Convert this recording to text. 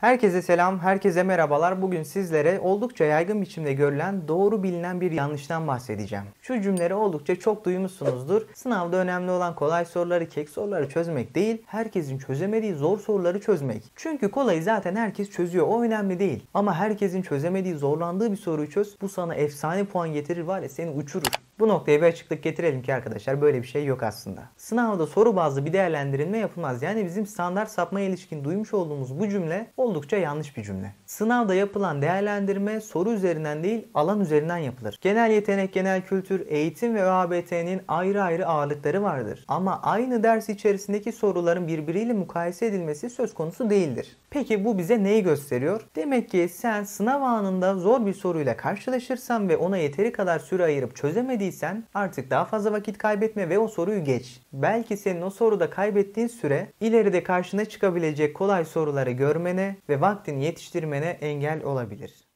Herkese selam, herkese merhabalar. Bugün sizlere oldukça yaygın biçimde görülen, doğru bilinen bir yanlıştan bahsedeceğim. Şu cümleleri oldukça çok duymuşsunuzdur. Sınavda önemli olan kolay soruları, kek soruları çözmek değil, herkesin çözemediği zor soruları çözmek. Çünkü kolayı zaten herkes çözüyor, o önemli değil. Ama herkesin çözemediği, zorlandığı bir soruyu çöz, bu sana efsane puan getirir var ya seni uçurur. Bu noktaya bir açıklık getirelim ki arkadaşlar böyle bir şey yok aslında. Sınavda soru bazlı bir değerlendirilme yapılmaz. Yani bizim standart sapmaya ilişkin duymuş olduğumuz bu cümle oldukça yanlış bir cümle. Sınavda yapılan değerlendirme soru üzerinden değil alan üzerinden yapılır. Genel yetenek, genel kültür, eğitim ve ÖABT'nin ayrı ayrı ağırlıkları vardır. Ama aynı ders içerisindeki soruların birbiriyle mukayese edilmesi söz konusu değildir. Peki bu bize neyi gösteriyor? Demek ki sen sınav anında zor bir soruyla karşılaşırsan ve ona yeteri kadar süre ayırıp çözemediği bitirdiysen artık daha fazla vakit kaybetme ve o soruyu geç. Belki senin o soruda kaybettiğin süre ileride karşına çıkabilecek kolay soruları görmene ve vaktini yetiştirmene engel olabilir.